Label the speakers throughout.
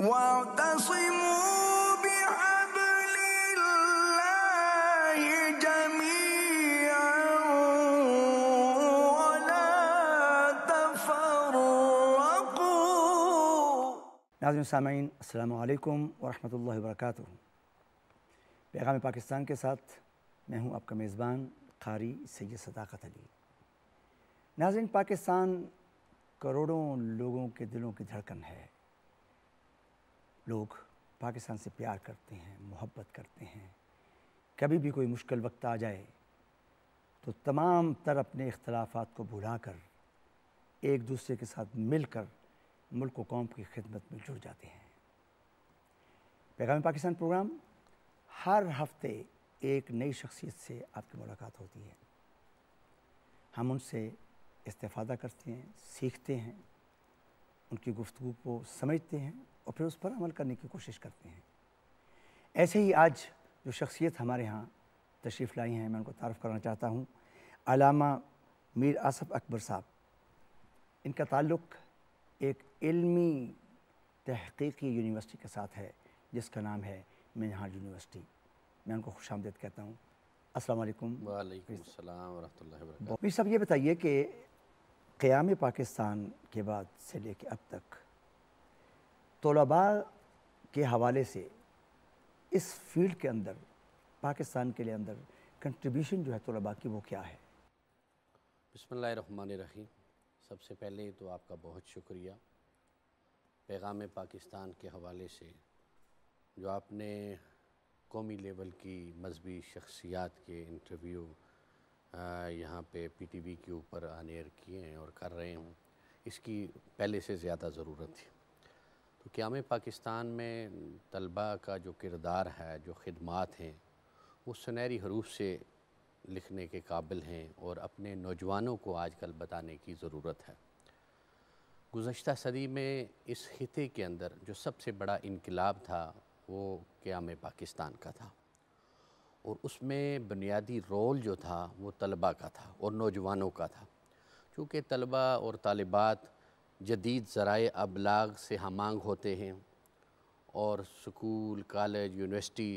Speaker 1: واعتصموا नाजन सामीन अल्लाम वरहमल वर्क पैगाम पाकिस्तान के साथ मैं हूं आपका मेज़बान ख़ारी सैद सदाकत अली नाजन पाकिस्तान करोड़ों लोगों के दिलों की धड़कन है लोग पाकिस्तान से प्यार करते हैं मोहब्बत करते हैं कभी भी कोई मुश्किल वक्त आ जाए तो तमाम तर अपने इख्तलाफात को भुला कर एक दूसरे के साथ मिलकर मुल्क व कौम की खिदमत में जुड़ जाते हैं पैगाम पाकिस्तान प्रोग्राम हर हफ्ते एक नई शख्सियत से आपकी मुलाकात होती है हम उनसे इस्तेफादा करते हैं सीखते हैं उनकी गुफ्तु को समझते हैं और फिर उस पर अमल करने की कोशिश करते हैं ऐसे ही आज जो शख्सियत हमारे यहाँ तशरीफ़ लाई हैं मैं उनको तारफ़ करना चाहता हूँ अलामा मीर आसफ़ अकबर साहब इनका ताल्लुक़ एक इल्मी तहकीकी यूनिवर्सिटी के साथ है जिसका नाम है मिनहाज यूनिवर्सिटी मैं उनको खुश आमदेद कहता हूँ असल वालेकुम वालेकुम साहब ये बताइए कि क़्याम पाकिस्तान के बाद से लेके अब तक तलबा के हवाले से इस फील्ड के अंदर पाकिस्तान के लिए अंदर कंट्रीब्यूशन जो है तलबा की वो क्या है
Speaker 2: रही सबसे पहले तो आपका बहुत शुक्रिया पैगाम पाकिस्तान के हवाले से जो आपने कौमी लेवल की मजहबी शख्सियात के इंटरव्यू यहाँ पे पीटीवी के ऊपर आनेर किए हैं और कर रहे हूँ इसकी पहले से ज़्यादा ज़रूरत थी तो क़्याम पाकिस्तान में तलबा का जो किरदार है जो ख़दमात हैं वो सुनहरी हरूफ से लिखने के काबिल हैं और अपने नौजवानों को आजकल बताने की ज़रूरत है गुज्त सदी में इस खिते के अंदर जो सबसे बड़ा इनकलाब था वो क़्याम पाकिस्तान का था और उसमें बुनियादी रोल जो था वो तलबा का था और नौजवानों का था चूँकि तलबा और तलबात जदीद ज़राए अबलाग से हम होते हैं और स्कूल कॉलेज यूनिवर्सिटी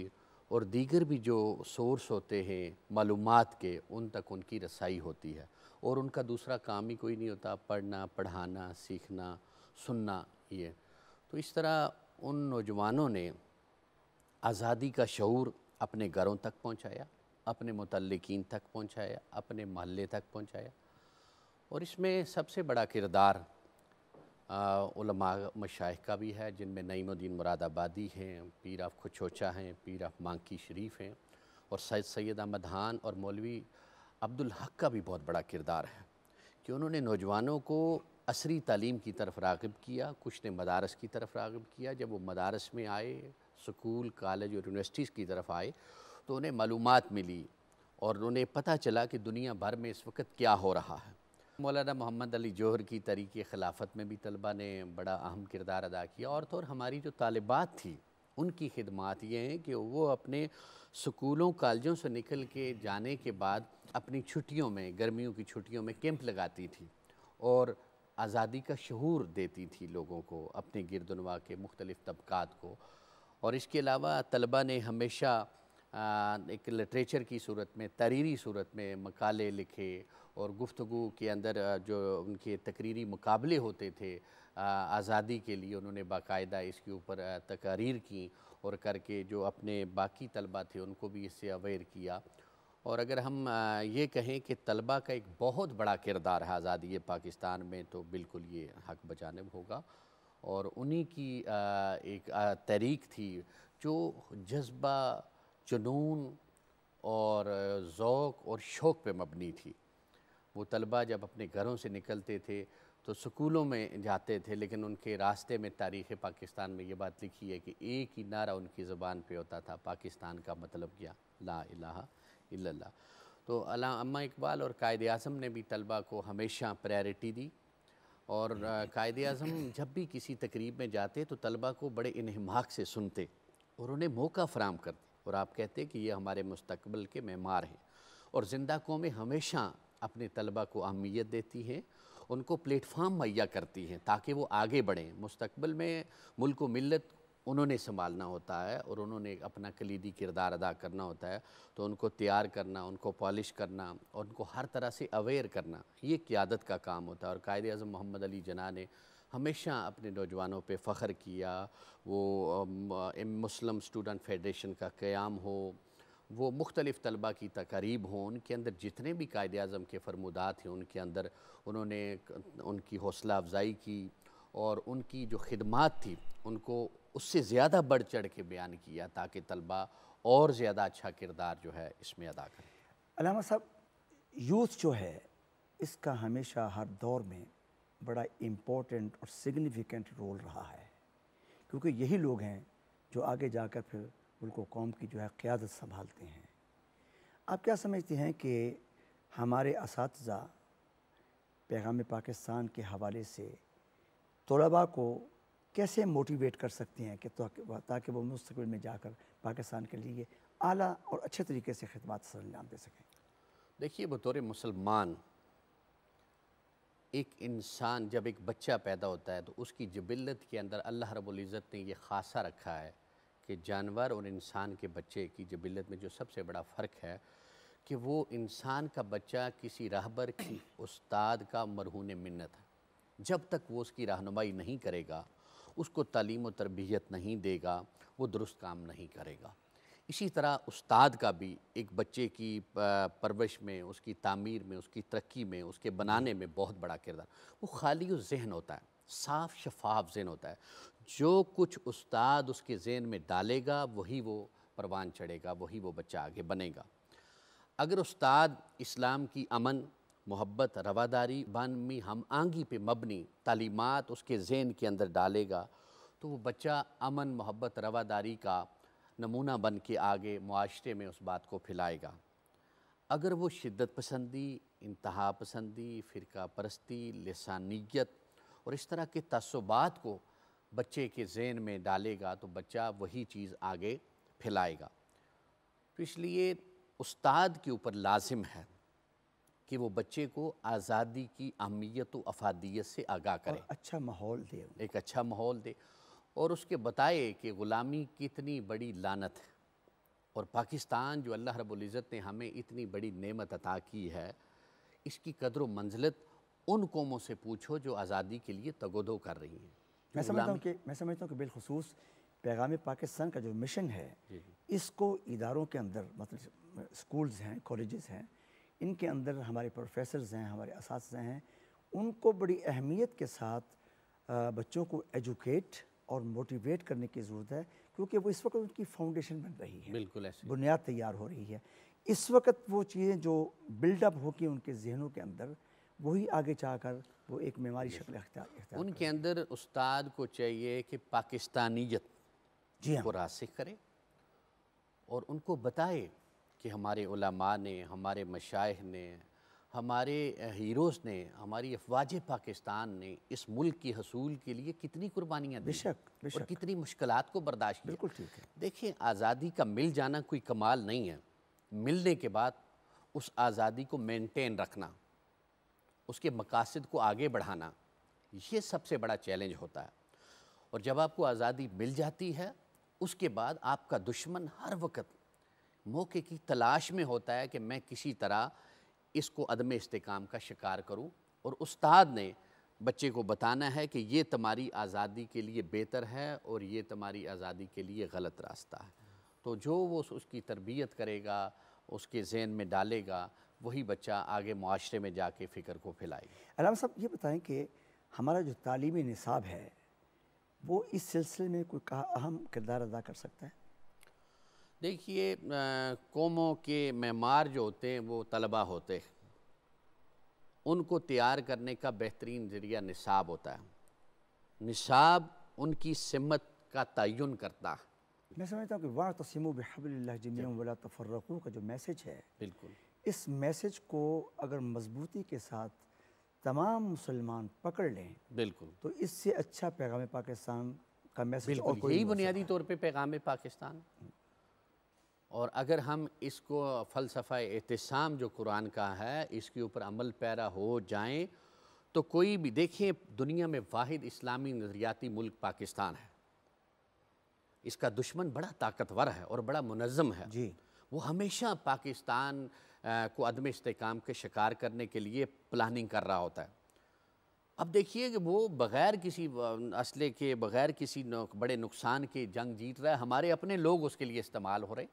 Speaker 2: और दीगर भी जो सोर्स होते हैं मालूम के उन तक उनकी रसाई होती है और उनका दूसरा काम ही कोई नहीं होता पढ़ना पढ़ाना सीखना सुनना ये तो इस तरह उन नौजवानों ने आज़ादी का शूर अपने घरों तक पहुँचाया अपने मतलकिन तक पहुँचाया अपने महल्ले तक पहुँचाया और इसमें सबसे बड़ा किरदार मशाइ का भी है जिनमें नईमुद्दीन मुरादाबादी हैं पीर आफ खुचोचा हैं पीर आफ मांकी शरीफ हैं और सैद सैद अहमद और मौलवी अब्दुल हक का भी बहुत बड़ा किरदार है कि उन्होंने नौजवानों को असरी तालीम की तरफ रागब किया कुछ ने मदारस की तरफ रागब किया जब वो मदारस में आए स्कूल कॉलेज और यूनिवर्सिटीज़ की तरफ आए तो उन्हें मालूम मिली और उन्हें पता चला कि दुनिया भर में इस वक्त क्या हो रहा है मौलाना मोहम्मद अली जौहर की तरीक़ खिलाफत में भी तलबा ने बड़ा अहम किरदार अदा किया और तो और हमारी जो तलबात थी उनकी खिदमत ये हैं कि वो अपने स्कूलों कॉलेजों से निकल के जाने के बाद अपनी छुट्टियों में गर्मियों की छुट्टियों में कैंप लगाती थी और आज़ादी का शहूर देती थी लोगों को अपने गिरदनवा के मुख्तलिफ़ तबक़ात को और इसके अलावा तलबा ने हमेशा एक लिटरेचर की सूरत में तरीरी सूरत में मकाले लिखे और गुफ्तु के अंदर जो उनके तकरीरी मुकाबले होते थे आज़ादी के लिए उन्होंने बाकायदा इसके ऊपर तकारीर की और करके जो अपने बाकी तलबा थे उनको भी इससे अवेयर किया और अगर हम ये कहें कि तलबा का एक बहुत बड़ा किरदार है आज़ादी पाकिस्तान में तो बिल्कुल ये हक बजानब होगा और उन्हीं की एक तहरीक थी जो जज्बा जुनून और ओक़ और शौक़ पे मबनी थी वो तलबा जब अपने घरों से निकलते थे तो स्कूलों में जाते थे लेकिन उनके रास्ते में तारीख़ पाकिस्तान में ये बात लिखी है कि एक ही नारा उनकी ज़बान पे होता था पाकिस्तान का मतलब क्या ला इला इल्लल्लाह तो अलामा इकबाल और कायद अज़म ने भी तलबा को हमेशा प्रायरिटी दी और कायद अज़म जब भी किसी तकरीब में जाते तो तलबा को बड़े इनहमाक से सुनते और उन्हें मौका फ़राम करते और आप कहते कि ये हमारे मुस्तबल के मेमार हैं और ज़िंदा कौमें हमेशा अपने तलबा को अहमियत देती है उनको प्लेटफार्म मुहैया करती हैं ताकि वो आगे बढ़ें मुस्तबिल में मुल्क व मिलत उन्होंने संभालना होता है और उन्होंने अपना कलीदी किरदार अदा करना होता है तो उनको तैयार करना उनको पॉलिश करना और उनको हर तरह से अवेयर करना ये क्यादत का काम होता है और कायद अजम मोहम्मद अली जना ने हमेशा अपने नौजवानों पे फ़ख्र किया वो मुस्लिम स्टूडेंट फेडरेशन का क़्याम हो वो मुख्तलिफ़ तलबा की तकरीब हों उनके अंदर जितने भी कायद अज़म के फरमूदात हैं उनके अंदर उन्होंने उनकी हौसला अफजाई की और उनकी जो खदमात थी उनको उससे ज़्यादा बढ़ चढ़ के बयान किया ताकि तलबा और ज़्यादा अच्छा किरदार जो है इसमें अदा करें
Speaker 1: अलामा साहब यूथ जो है इसका हमेशा हर दौर में बड़ा इम्पोर्टेंट और सिग्निफिकेंट रोल रहा है क्योंकि यही लोग हैं जो आगे जाकर फिर मुल्क कौम की जो है क़्यादत संभालते हैं आप क्या समझते हैं कि हमारे इस पैगाम पाकिस्तान के हवाले से तलबा को कैसे मोटिवेट कर सकते हैं कि तो ताकि वो मुस्तबिल में जाकर पाकिस्तान के लिए आला और अच्छे तरीके से खदमात सर अंजाम दे सकें
Speaker 2: देखिए बतौर मुसलमान एक इंसान जब एक बच्चा पैदा होता है तो उसकी जबिलत के अंदर अल्लाह रबुल्ज़त ने यह खासा रखा है कि जानवर और इंसान के बच्चे की जबिलत में जो सबसे बड़ा फ़र्क है कि वो इंसान का बच्चा किसी राहबर की उस्ताद का मरहून मन्नत है जब तक वो उसकी रहनुमाई नहीं करेगा उसको तलीम और तरबियत नहीं देगा वो दुरुस्त काम नहीं करेगा इसी तरह उस्ताद का भी एक बच्चे की परवरिश में उसकी तामीर में उसकी तरक्की में उसके बनाने में बहुत बड़ा किरदार वो खाली जहन होता है साफ शफाफ जेन होता है जो कुछ उस्ताद उसके जेन में डालेगा वही वो परवान चढ़ेगा वही वो बच्चा आगे बनेगा अगर उस्ताद इस्लाम की अमन मोहब्बत रवादारी बानमी हम आंगी पे मबनी तालीमत उसके जेन के अंदर डालेगा तो वो बच्चा अमन मोहब्बत रवादारी का नमूना बन के आगे मुआरे में उस बात को फैलाएगा अगर वो शिद्दत पसंदी इंतहा पसंदी फ़िरका परस्ती लसानियत और इस तरह के तसबात को बच्चे के जेन में डालेगा तो बच्चा वही चीज़ आगे फैलाएगा तो इसलिए उस्ताद के ऊपर लाजिम है कि वो बच्चे को आज़ादी की अहमियत व अफादियत से आगाह करे अच्छा माहौल दे एक अच्छा माहौल दे और उसके बताए कि ग़ुलामी कितनी बड़ी लानत है और पाकिस्तान जो अल्लाह रब्ज़त ने हमें इतनी बड़ी नेमत अता की है इसकी कदर मंजलत उन कौमों से पूछो जो आज़ादी के लिए तगोदो कर रही हैं
Speaker 1: मैं समझता हूँ कि मैं समझता हूँ कि बिलखसूस पैगाम पाकिस्तान का जो मिशन है इसको इदारों के अंदर मतलब स्कूल्स हैं कॉलेजेस हैं इनके अंदर हमारे प्रोफेसर हैं हमारे इस हैं उनको बड़ी अहमियत के साथ बच्चों को एजुकेट और मोटिवेट करने की ज़रूरत है क्योंकि वो इस वक्त उनकी फाउंडेशन बन रही है बिल्कुल ऐसे बुनियाद तैयार हो रही है इस वक्त वो चीज़ें जो बिल्डअप होकर उनके जहनों के अंदर वही आगे चाह कर वो एक मेमारी शक्ल
Speaker 2: उनके अंदर उस्ताद को चाहिए कि पाकिस्तानीत जी हाँ। को रासिक करे और उनको बताए कि हमारे उलमा ने हमारे मशाइ ने हमारे हीरोज़ ने हमारी अफवाज पाकिस्तान ने इस मुल्क की हसूल के लिए कितनी कुर्बानियाँ दी बेशक, और कितनी मुश्किल को बर्दाश्त बिल्कुल ठीक है देखिए आज़ादी का मिल जाना कोई कमाल नहीं है मिलने के बाद उस आज़ादी को मेंटेन रखना उसके मकासद को आगे बढ़ाना ये सबसे बड़ा चैलेंज होता है और जब आपको आज़ादी मिल जाती है उसके बाद आपका दुश्मन हर वक्त मौके की तलाश में होता है कि मैं किसी तरह इसको अदम इस्तेकाम का शिकार करूं और उस्ताद ने बच्चे को बताना है कि ये तुम्हारी आज़ादी के लिए बेहतर है और ये तुम्हारी आज़ादी के लिए गलत रास्ता है तो जो वो उसकी तरबियत करेगा उसके जहन में डालेगा वही बच्चा आगे माशरे में जाके फ़िक्र को फैलाए
Speaker 1: अलाम साहब ये बताएं कि हमारा जो तालीमी निसाब है वो इस सिलसिले में कोई कहा अहम किरदार अदा कर सकता है
Speaker 2: देखिए कौमों के मैमार जो होते हैं वो तलबा होते हैं उनको तैयार करने का बेहतरीन ज़रिया निसाब होता है निसाब उनकी सिमत का तयन करता है
Speaker 1: मैं समझता हूँ कि वाह तसीम बहबल्ला जमिया वाला तफरक़ों का जो मैसेज है बिल्कुल इस मैसेज को अगर मजबूती के साथ तमाम मुसलमान पकड़ लें बिल्कुल तो इससे अच्छा पैगाम पाकिस्तान का मैसेज और कोई यही बुनियादी
Speaker 2: तौर पे पैगाम पाकिस्तान
Speaker 1: और अगर हम इसको
Speaker 2: फ़लसफ़ा एहतसाम जो कुरान का है इसके ऊपर अमल पैरा हो जाएं तो कोई भी देखें दुनिया में वाहिद इस्लामी नज़रियाती मुल्क पाकिस्तान है इसका दुश्मन बड़ा ताकतवर है और बड़ा मुनज़म है जी वो हमेशा पाकिस्तान को अदम इसकाम के शिकार करने के लिए प्लानिंग कर रहा होता है अब देखिए कि वो बग़ैर किसी असले के बग़ैर किसी बड़े नुकसान के जंग जीत रहा है हमारे अपने लोग उसके लिए इस्तेमाल हो रहे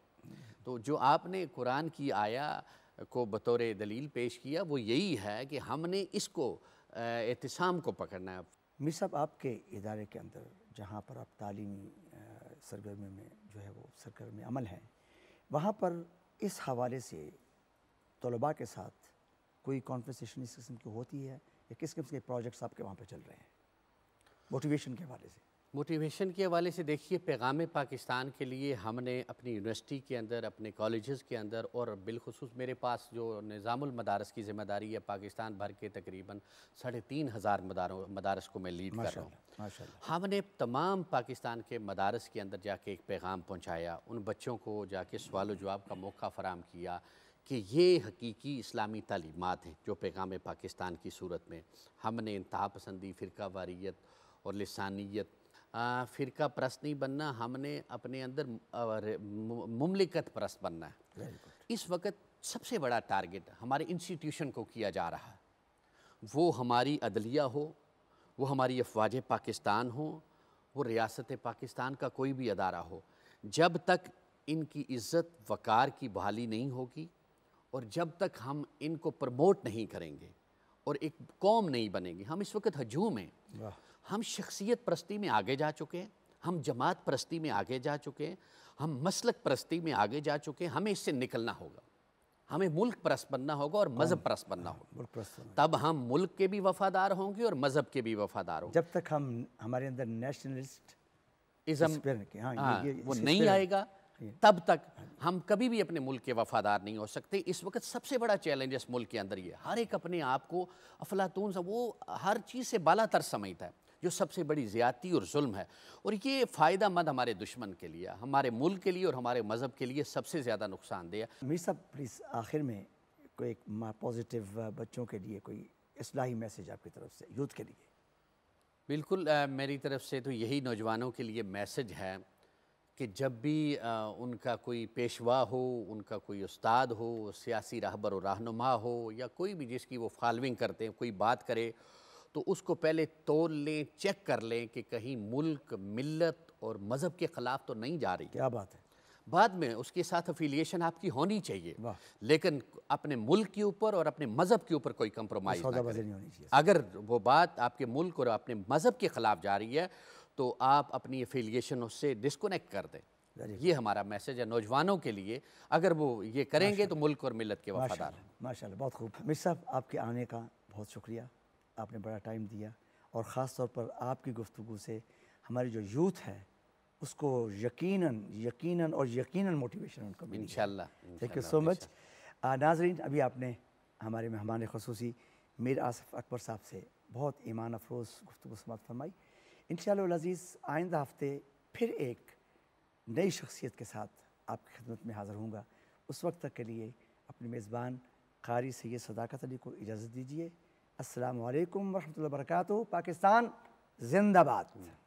Speaker 2: तो जो आपने कुरान की आया को बतौर दलील पेश किया वो यही है कि हमने इसको
Speaker 1: एहतसाम को पकड़ना है मिस साहब आपके इदारे के अंदर जहाँ पर आप तालीमी सरगर्मी में जो है वो सरगर्मी अमल है वहाँ पर इस हवाले से तलबा के साथ कोई कॉन्वर्सेशन इस किस्म की होती है या किस किस्म के प्रोजेक्ट्स आपके वहाँ पर चल रहे हैं मोटिवेशन के हवाले से मोटिवेशन के हवाले से देखिए
Speaker 2: पैगाम पाकिस्तान के लिए हमने अपनी यूनिवर्सिटी के अंदर अपने कॉलेज़ के अंदर और बिलखसूस मेरे पास जो निज़ामुल मदारस की ज़िम्मेदारी है पाकिस्तान भर के तकरीबन साढ़े तीन हज़ार मदारों मदारस को मैं लीड कर रहा हूँ हमने तमाम पाकिस्तान के मदारस के अंदर जाके एक पैगाम पहुँचाया उन बच्चों को जाके सवाल जवाब का मौका फ़राम किया कि ये हकीकी इस्लामी तालीमत हैं जो पैगाम पाकिस्तान की सूरत में हमने इंतहा पसंदी फ़िरका वारीत और लसानियत फ़िरका परस्त नहीं बनना हमने अपने अंदर ममलिकत परस्त बनना है इस वक्त सबसे बड़ा टारगेट हमारे इंस्टीट्यूशन को किया जा रहा है वो हमारी अदलिया हो वो हमारी अफवाज पाकिस्तान हो वो रियासत पाकिस्तान का कोई भी अदारा हो जब तक इनकी इज़्ज़त वक़ार की बहाली नहीं होगी और जब तक हम इनको प्रमोट नहीं करेंगे और एक कौम नहीं बनेगी हम इस वक्त हजूम हैं हम शख्सियत परस्ती में आगे जा चुके हैं हम जमात परस्ती में आगे जा चुके हैं हम मसलक परस्ती में आगे जा चुके हैं हमें इससे निकलना होगा हमें मुल्क परस्त बनना होगा और मज़हब परस्त बनना हाँ, होगा तब हम मुल्क के भी वफादार होंगे और मज़हब के भी वफादार होंगे
Speaker 1: जब तक हम हमारे अंदर नेशनलिस्ट इज़म हाँ, हाँ, वो नहीं आएगा
Speaker 2: तब तक हम कभी भी अपने मुल्क के वफादार नहीं हो सकते इस वक्त सबसे बड़ा चैलेंज इस मुल्क के अंदर ये हर एक अपने आप को अफलातून सा वो हर चीज़ से बाला तर समझता है जो सबसे बड़ी ज़्यादती और जुल्म है और ये फ़ायदा मंद हमारे दुश्मन के लिए हमारे मुल्क के लिए और हमारे मज़हब के लिए सबसे ज़्यादा नुकसानदेह
Speaker 1: मीर साहब प्लीज़ आखिर में कोई एक पॉजिटिव बच्चों के लिए कोई असलाही मैसेज आपकी तरफ से यूथ के लिए
Speaker 2: बिल्कुल आ, मेरी तरफ से तो यही नौजवानों के लिए मैसेज है कि जब भी आ, उनका कोई पेशवा हो उनका कोई उस्ताद हो सियासी रहबर और रहनुमा हो या कोई भी जिसकी वो फॉलोइंग करते हैं कोई बात करे तो उसको पहले तोल लें चेक कर लें कि कहीं मुल्क मिल्लत और मज़हब के ख़िलाफ़ तो नहीं जा रही क्या बात है बाद में उसके साथ अफिलिएशन आपकी होनी चाहिए लेकिन अपने मुल्क के ऊपर और अपने मज़हब के ऊपर कोई कंप्रोमाइज़ नहीं होनी चाहिए अगर वो बात आपके मुल्क और अपने मज़हब के ख़िलाफ़ जा रही है तो आप अपनी एफिलिएशन उससे डिस्कनेक्ट कर दें ये हमारा मैसेज है नौजवानों के लिए अगर वो ये करेंगे तो मुल्क और मिलत के वफादार
Speaker 1: माशाल्लाह बहुत खूब मिस साहब आपके आने का बहुत शुक्रिया आपने बड़ा टाइम दिया और ख़ास तौर पर आपकी गुफ्तु से हमारी जो यूथ है उसको यकीनन यकीनन और यकीनन मोटिवेशन उनको मिली इन थैंक यू सो मच नाजरीन अभी आपने हमारे मेहमान खसूसी मीर आसफ़ अकबर साहब से बहुत ईमान अफरोज़ गुफ्तु समाप्त फरमाई इन शजीज़ आइंदा हफ्ते फिर एक नई शख्सियत के साथ आपकी खिदमत में हाज़िर हूँगा उस वक्त तक के लिए अपने मेज़बान कारी सैद सदाकत अली को इजाज़त दीजिए असल वरहमल वर्क पाकिस्तान जिंदाबाद